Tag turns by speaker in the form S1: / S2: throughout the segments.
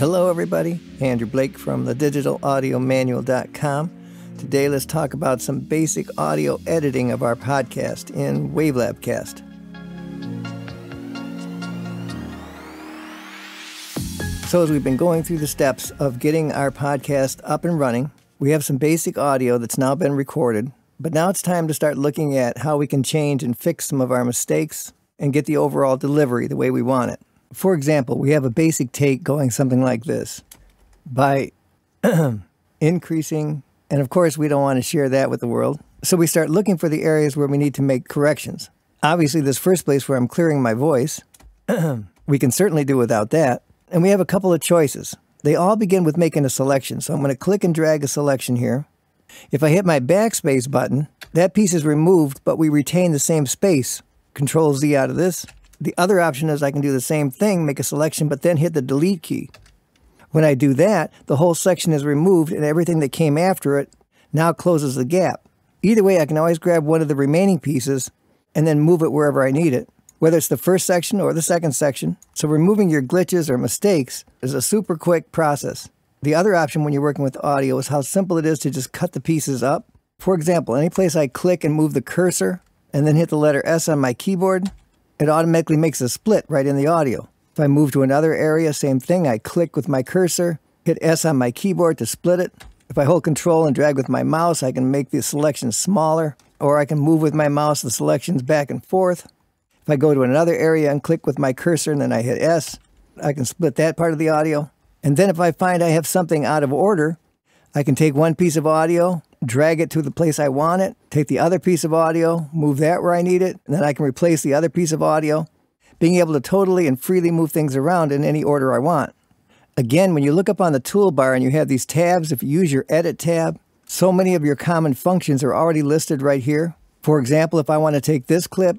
S1: Hello, everybody. Andrew Blake from the digitalaudiomanual.com. Today, let's talk about some basic audio editing of our podcast in WaveLabcast. So, as we've been going through the steps of getting our podcast up and running, we have some basic audio that's now been recorded, but now it's time to start looking at how we can change and fix some of our mistakes and get the overall delivery the way we want it. For example, we have a basic take going something like this. By increasing, and of course we don't want to share that with the world, so we start looking for the areas where we need to make corrections. Obviously, this first place where I'm clearing my voice, we can certainly do without that. And we have a couple of choices. They all begin with making a selection, so I'm going to click and drag a selection here. If I hit my backspace button, that piece is removed, but we retain the same space. Control Z out of this, the other option is I can do the same thing, make a selection, but then hit the delete key. When I do that, the whole section is removed and everything that came after it now closes the gap. Either way, I can always grab one of the remaining pieces and then move it wherever I need it, whether it's the first section or the second section. So removing your glitches or mistakes is a super quick process. The other option when you're working with audio is how simple it is to just cut the pieces up. For example, any place I click and move the cursor and then hit the letter S on my keyboard, it automatically makes a split right in the audio. If I move to another area, same thing, I click with my cursor, hit S on my keyboard to split it. If I hold control and drag with my mouse, I can make the selection smaller, or I can move with my mouse the selections back and forth. If I go to another area and click with my cursor and then I hit S, I can split that part of the audio. And then if I find I have something out of order, I can take one piece of audio, drag it to the place I want it, take the other piece of audio, move that where I need it, and then I can replace the other piece of audio, being able to totally and freely move things around in any order I want. Again, when you look up on the toolbar and you have these tabs, if you use your Edit tab, so many of your common functions are already listed right here. For example, if I want to take this clip,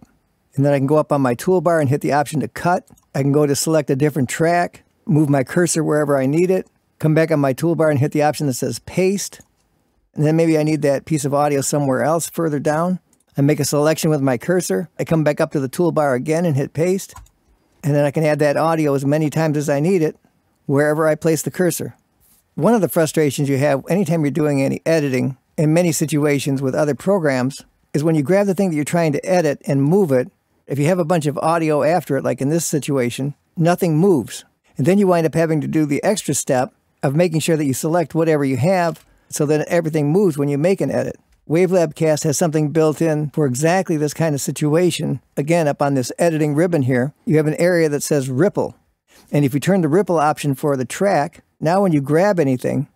S1: and then I can go up on my toolbar and hit the option to cut. I can go to select a different track, move my cursor wherever I need it, come back on my toolbar and hit the option that says paste, and then maybe I need that piece of audio somewhere else further down. I make a selection with my cursor. I come back up to the toolbar again and hit paste. And then I can add that audio as many times as I need it, wherever I place the cursor. One of the frustrations you have anytime you're doing any editing, in many situations with other programs, is when you grab the thing that you're trying to edit and move it, if you have a bunch of audio after it, like in this situation, nothing moves. And then you wind up having to do the extra step of making sure that you select whatever you have so that everything moves when you make an edit. Wavelab Cast has something built in for exactly this kind of situation. Again, up on this editing ribbon here, you have an area that says Ripple. And if you turn the Ripple option for the track, now when you grab anything,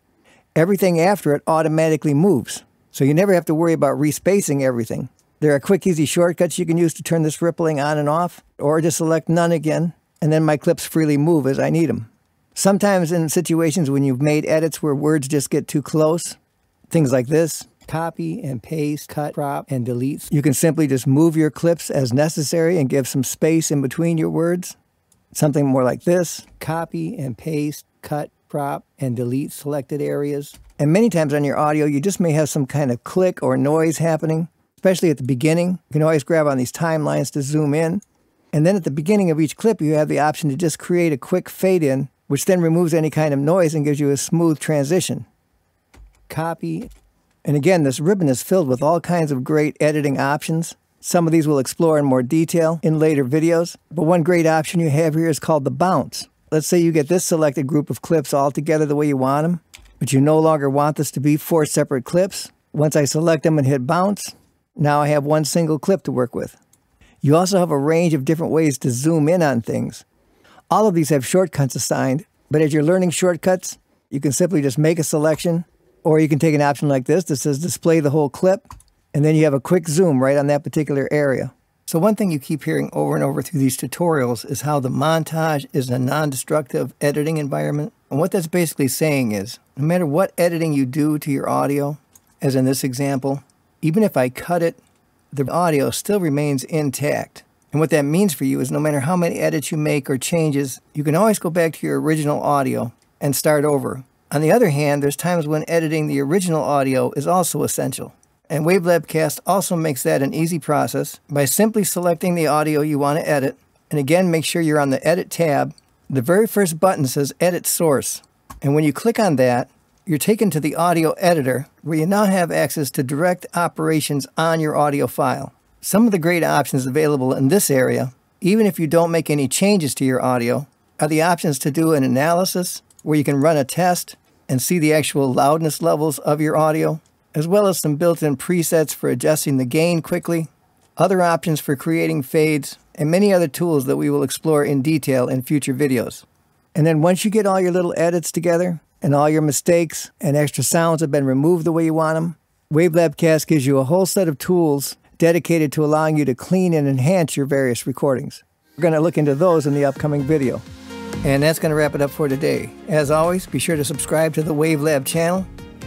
S1: everything after it automatically moves. So you never have to worry about respacing everything. There are quick, easy shortcuts you can use to turn this rippling on and off, or just select none again, and then my clips freely move as I need them. Sometimes in situations when you've made edits where words just get too close, things like this, copy and paste, cut, crop, and delete. You can simply just move your clips as necessary and give some space in between your words. Something more like this, copy and paste, cut, crop, and delete selected areas. And many times on your audio, you just may have some kind of click or noise happening, especially at the beginning. You can always grab on these timelines to zoom in. And then at the beginning of each clip, you have the option to just create a quick fade in which then removes any kind of noise and gives you a smooth transition. Copy. And again, this ribbon is filled with all kinds of great editing options. Some of these we'll explore in more detail in later videos, but one great option you have here is called the bounce. Let's say you get this selected group of clips all together the way you want them, but you no longer want this to be four separate clips. Once I select them and hit bounce, now I have one single clip to work with. You also have a range of different ways to zoom in on things. All of these have shortcuts assigned, but as you're learning shortcuts, you can simply just make a selection, or you can take an option like this that says display the whole clip, and then you have a quick zoom right on that particular area. So one thing you keep hearing over and over through these tutorials is how the montage is a non-destructive editing environment. And what that's basically saying is, no matter what editing you do to your audio, as in this example, even if I cut it, the audio still remains intact. And what that means for you is no matter how many edits you make or changes, you can always go back to your original audio and start over. On the other hand, there's times when editing the original audio is also essential. And Wavelab Cast also makes that an easy process by simply selecting the audio you want to edit. And again, make sure you're on the Edit tab. The very first button says Edit Source. And when you click on that, you're taken to the audio editor where you now have access to direct operations on your audio file. Some of the great options available in this area, even if you don't make any changes to your audio, are the options to do an analysis where you can run a test and see the actual loudness levels of your audio, as well as some built-in presets for adjusting the gain quickly, other options for creating fades, and many other tools that we will explore in detail in future videos. And then once you get all your little edits together, and all your mistakes and extra sounds have been removed the way you want them, WaveLabCast gives you a whole set of tools dedicated to allowing you to clean and enhance your various recordings. We're going to look into those in the upcoming video. And that's going to wrap it up for today. As always, be sure to subscribe to the WaveLab channel.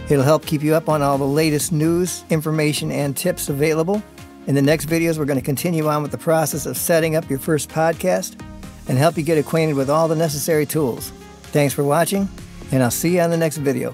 S1: It'll help keep you up on all the latest news, information, and tips available. In the next videos, we're going to continue on with the process of setting up your first podcast and help you get acquainted with all the necessary tools. Thanks for watching, and I'll see you on the next video.